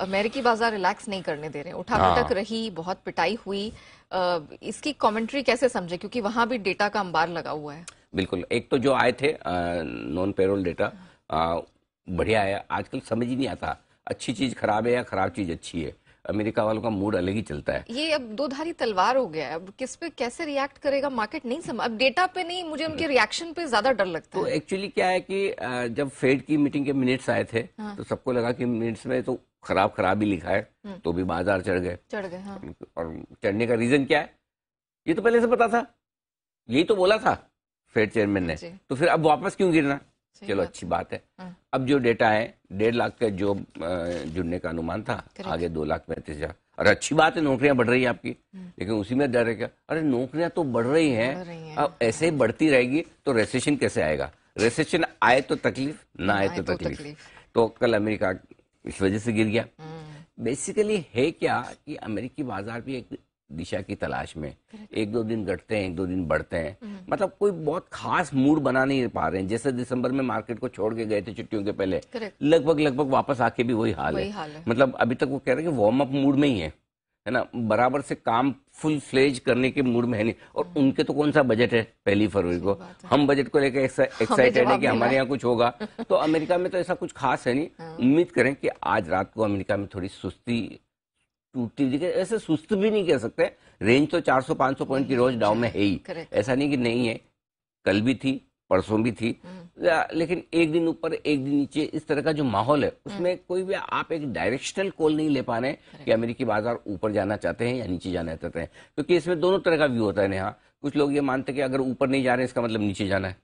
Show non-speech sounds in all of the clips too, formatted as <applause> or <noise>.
अमेरिकी बाजार रिलैक्स नहीं करने दे रहे उठा पटक हाँ। रही बहुत पिटाई हुई इसकी कमेंट्री कैसे समझे क्योंकि वहां भी डेटा का अंबार लगा हुआ है बिल्कुल एक तो जो आए थे नॉन पेरोल डेटा बढ़िया है आजकल समझ ही नहीं आता अच्छी चीज खराब है या खराब चीज अच्छी है अमेरिका वालों का मूड अलग ही चलता है ये अब दो धारी तलवार हो गया है अब किस पे कैसे रिएक्ट करेगा मार्केट नहीं समझ अब डेटा पे नहीं मुझे उनके रिएक्शन पे ज्यादा डर लगता तो है एक्चुअली क्या है कि जब फेड की मीटिंग के मिनट्स आए थे हाँ। तो सबको लगा कि मिनट्स में तो खराब खराब ही लिखा है हम्म। तो भी बाजार चढ़ गए चढ़ गए हाँ। और चढ़ने का रीजन क्या है ये तो पहले से पता था यही तो बोला था फेड चेयरमैन ने तो फिर अब वापस क्यों गिरना चलो अच्छी बात है हाँ। अब जो डेटा है डेढ़ लाख का जो जुड़ने का अनुमान था आगे दो लाख पैंतीस हजार और अच्छी बात है नौकरियां बढ़ रही है आपकी हम्म। लेकिन उसी में डर है क्या अरे नौकरियां तो बढ़ रही हैं अब ऐसे ही बढ़ती रहेगी तो रेसेशन कैसे आएगा रेसेशन आए तो तकलीफ ना आए तो, तो तकलीफ तो कल अमेरिका इस वजह से गिर गया बेसिकली हम्म। है क्या कि अमेरिकी बाजार भी एक दिशा की तलाश में एक दो दिन घटते हैं एक दो दिन बढ़ते हैं हम्म। मतलब कोई बहुत खास मूड बना नहीं पा रहे हैं जैसे दिसंबर में मार्केट को छोड़ के गए थे छुट्टियों के पहले लगभग लगभग वापस आके भी वही हाल है मतलब अभी तक वो कह रहे हैं कि वार्म अप मूड में ही है है ना बराबर से काम फुल फ्लेज करने के मूड में है नहीं और हम्म। उनके तो कौन सा बजट है पहली फरवरी को हम बजट को लेकर एक्साइटेड है कि हमारे यहाँ कुछ होगा <laughs> तो अमेरिका में तो ऐसा कुछ खास है नहीं हाँ। उम्मीद करें कि आज रात को अमेरिका में थोड़ी सुस्ती टूटती दिखे ऐसे सुस्त भी नहीं कह सकते रेंज तो 400-500 पॉइंट की हम्म। रोज डाउन में है ही ऐसा नहीं कि नहीं है कल भी थी परसों भी थी हम्म। लेकिन एक दिन ऊपर एक दिन नीचे इस तरह का जो माहौल है उसमें हम्म। कोई भी आप एक डायरेक्शनल कॉल नहीं ले पा रहे कि अमेरिकी बाजार ऊपर जाना चाहते हैं या नीचे जाना चाहते हैं क्योंकि इसमें दोनों तरह का व्यू होता है यहाँ कुछ लोग ये मानते हैं कि अगर ऊपर नहीं जा रहे इसका मतलब नीचे जाना है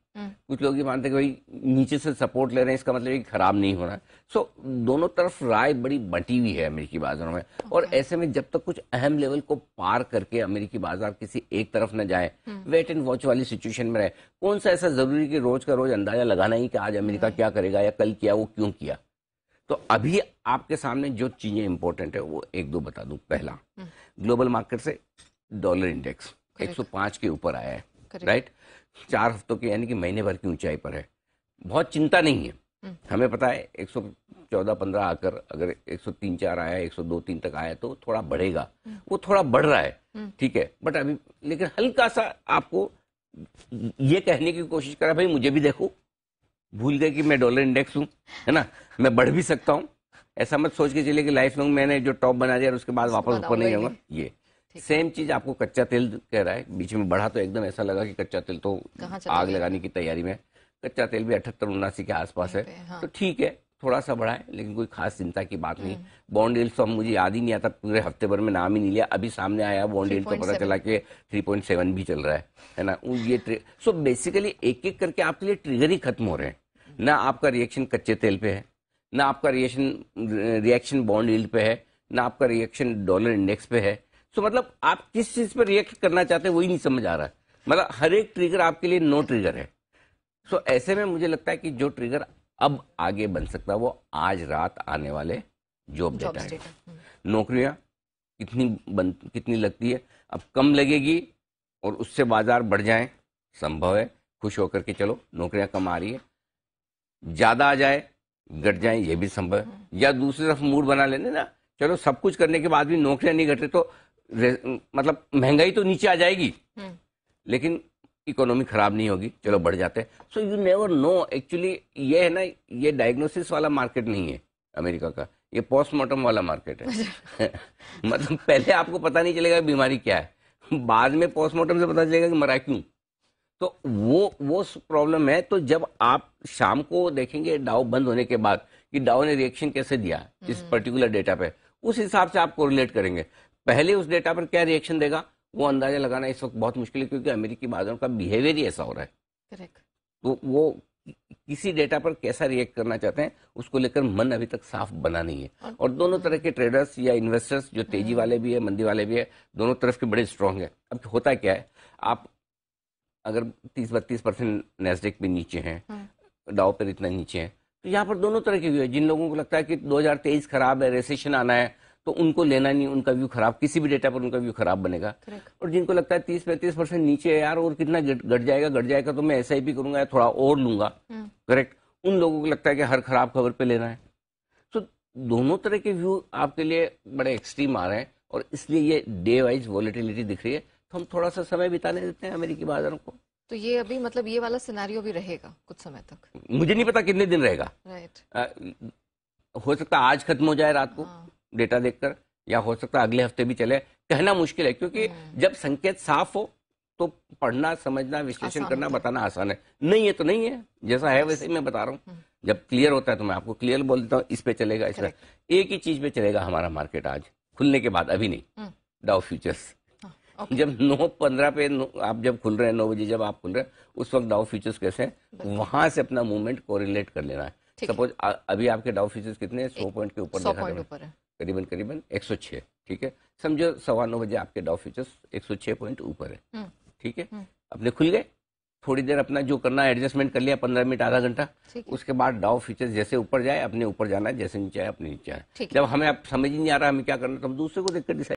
कुछ लोग ये मानते हैं कि भाई नीचे से सपोर्ट ले रहे हैं इसका मतलब ये खराब नहीं हो रहा है सो so, दोनों तरफ राय बड़ी बटी हुई है अमेरिकी बाजारों में okay. और ऐसे में जब तक कुछ अहम लेवल को पार करके अमेरिकी बाजार किसी एक तरफ न जाए वेट एंड वॉच वाली सिचुएशन में रहे कौन सा ऐसा जरूरी कि रोज का रोज अंदाजा लगाना ही कि आज अमेरिका हम्म। क्या करेगा या कल किया वो क्यों किया तो अभी आपके सामने जो चीजें इंपॉर्टेंट है वो एक दो बता दू पहला ग्लोबल हम्म। मार्केट से डॉलर इंडेक्स एक के ऊपर आया है राइट चार हफ्तों की यानी कि महीने भर की ऊंचाई पर है बहुत चिंता नहीं है हम्म। हमें पता है 114 15 आकर अगर 103 4 आया 102 3 तक आया तो थोड़ा बढ़ेगा हम्म। वो थोड़ा बढ़ रहा है हम्म। ठीक है बट अभी लेकिन हल्का सा आपको ये कहने की कोशिश करा भाई मुझे भी देखो भूल गए कि मैं डॉलर इंडेक्स हूँ है ना मैं बढ़ भी सकता हूँ ऐसा मत सोच के चले कि लाइफ लॉन्ग मैंने जो टॉप बना दिया और उसके बाद वापस ऊपर नहीं जाऊंगा ये सेम चीज आपको कच्चा तेल कह रहा है बीच में बढ़ा तो एकदम ऐसा लगा कि कच्चा तेल तो आग लगाने की तैयारी में कच्चा तेल भी अठहत्तर उन्नासी के आसपास है हाँ। तो ठीक है थोड़ा सा बढ़ा है लेकिन कोई खास चिंता की बात नहीं बॉन्ड हम्म। तो हम मुझे याद ही नहीं आता पूरे हफ्ते भर में नाम ही नहीं लिया अभी सामने आया बॉन्ड तो पता चला कि 3.7 भी चल रहा है है ना ये सो बेसिकली एक एक करके आपके लिए ट्रिगर ही खत्म हो रहे हैं ना आपका रिएक्शन कच्चे तेल पे है ना आपका रिएक्शन रिएक्शन बॉन्ड पे है ना आपका रिएक्शन डॉलर इंडेक्स पे है तो मतलब आप किस चीज पर रिएक्ट करना चाहते हैं वही नहीं समझ आ रहा मतलब हर एक ट्रिगर आपके लिए नो ट्रिगर है सो so, ऐसे में मुझे लगता है कि जो ट्रिगर अब आगे बन सकता है वो आज रात आने वाले जॉब डेटा है नौकरियां कितनी बन कितनी लगती है अब कम लगेगी और उससे बाजार बढ़ जाए संभव है खुश होकर के चलो नौकरियां कम आ रही है ज़्यादा आ जाए घट जाए ये भी संभव है हम्म। या दूसरी तरफ मूड बना लेने ना चलो सब कुछ करने के बाद भी नौकरियां नहीं घट रही तो मतलब महंगाई तो नीचे आ जाएगी हम्म। लेकिन इकोनॉमी खराब नहीं होगी चलो बढ़ जाते हैं so you never know actually ये है ना ये डायग्नोसिस वाला मार्केट नहीं है अमेरिका का ये पोस्टमार्टम वाला मार्केट है <laughs> मतलब पहले आपको पता नहीं चलेगा बीमारी क्या है बाद में पोस्टमार्टम से पता चलेगा कि मरा क्यों तो वो वो प्रॉब्लम है तो जब आप शाम को देखेंगे डाउ बंद होने के बाद कि डाउ ने रिएक्शन कैसे दिया इस पर्टिकुलर हम्म। डेटा पे उस हिसाब से आप कोरिलेट करेंगे पहले उस डेटा पर क्या रिएक्शन देगा वो अंदाजा लगाना इस वक्त बहुत मुश्किल है क्योंकि अमेरिकी बाजारों का बिहेवियर ही ऐसा हो रहा है करेक्ट तो वो किसी डेटा पर कैसा रिएक्ट करना चाहते हैं उसको लेकर मन अभी तक साफ बना नहीं है और दोनों तरह के ट्रेडर्स या इन्वेस्टर्स जो तेजी हाँ। वाले भी है मंदी वाले भी है दोनों तरफ के बड़े स्ट्रांग है अब होता क्या है आप अगर तीस बत्तीस परसेंट नेस्डेक भी नीचे हैं डाव हाँ। पर इतना नीचे है तो यहाँ पर दोनों तरह के व्यू है जिन लोगों को लगता है कि दो खराब है रेसेशन आना है तो उनको लेना नहीं उनका व्यू खराब किसी भी डेटा पर उनका व्यू खराब बनेगा और जिनको लगता है तीस पैंतीस परसेंट नीचे है यार और कितना घट जाएगा घट जाएगा तो मैं ऐसा ही भी करूंगा थोड़ा और लूंगा करेक्ट हम्म। उन लोगों को लगता है कि हर खराब खबर पे लेना है तो दोनों तरह के व्यू आपके लिए बड़े एक्सट्रीम आ रहे हैं और इसलिए ये डे वाइज वॉलिटिलिटी दिख रही है तो हम थोड़ा सा समय बिताने देते हैं अमेरिकी बाजारों को तो ये अभी मतलब ये वाला सिनारियो भी रहेगा कुछ समय तक मुझे नहीं पता कितने दिन रहेगा हो सकता आज खत्म हो जाए रात को हाँ। डेटा देखकर या हो सकता है अगले हफ्ते भी चले कहना मुश्किल है क्योंकि हम्म। जब संकेत साफ हो तो पढ़ना समझना विश्लेषण करना बताना आसान है नहीं है तो नहीं है जैसा है वैसे ही मैं बता रहा हूँ हम्म। जब क्लियर होता है तो मैं आपको क्लियर बोल देता हूँ इस पे चलेगा इस पे एक ही चीज पे चलेगा हमारा मार्केट आज खुलने के बाद अभी नहीं डाउ हम्म। हाँ, फ्यूचर्स जब नौ पंद्रह पे आप जब खुल रहे हैं नौ बजे जब आप खुल रहे हैं उस वक्त डाउ फ्यूचर्स कैसे हैं वहां से अपना मूवमेंट कोरिलेट कर लेना है सपोज अभी आपके डाउ फ्यूचर्स कितने सौ पॉइंट के ऊपर करीबन करीबन 106 ठीक है समझो सवा नौ बजे आपके डाउ फ्यूचर्स 106 पॉइंट ऊपर है हम्म। ठीक है हम्म। अपने खुल गए थोड़ी देर अपना जो करना एडजस्टमेंट कर लिया पंद्रह मिनट आधा घंटा उसके बाद डाउ फीचर्स जैसे ऊपर जाए अपने ऊपर जाना है जैसे नीचे आए अपने नीचे आए जब हमें आप समझ ही नहीं आ रहा हमें क्या करना तो हम दूसरे को देखकर डिसाइड